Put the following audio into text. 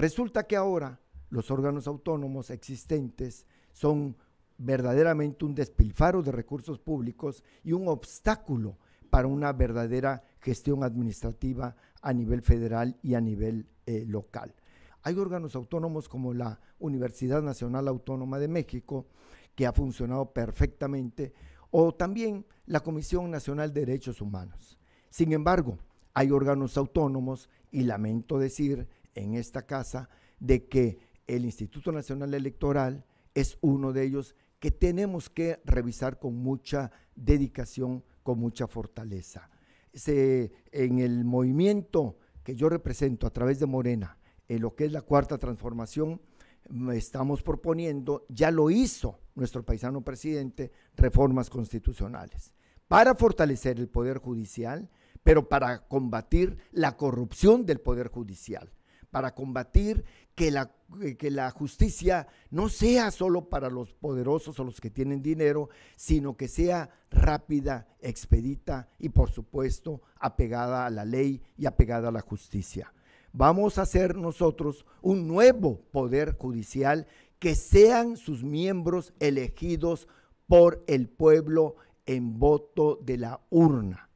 Resulta que ahora los órganos autónomos existentes son verdaderamente un despilfarro de recursos públicos y un obstáculo para una verdadera gestión administrativa a nivel federal y a nivel eh, local. Hay órganos autónomos como la Universidad Nacional Autónoma de México, que ha funcionado perfectamente, o también la Comisión Nacional de Derechos Humanos. Sin embargo, hay órganos autónomos, y lamento decir en esta casa de que el Instituto Nacional Electoral es uno de ellos que tenemos que revisar con mucha dedicación, con mucha fortaleza. en el movimiento que yo represento a través de Morena, en lo que es la cuarta transformación, estamos proponiendo, ya lo hizo nuestro paisano presidente, reformas constitucionales para fortalecer el poder judicial, pero para combatir la corrupción del poder judicial para combatir que la, eh, que la justicia no sea solo para los poderosos o los que tienen dinero, sino que sea rápida, expedita y por supuesto apegada a la ley y apegada a la justicia. Vamos a hacer nosotros un nuevo poder judicial que sean sus miembros elegidos por el pueblo en voto de la urna.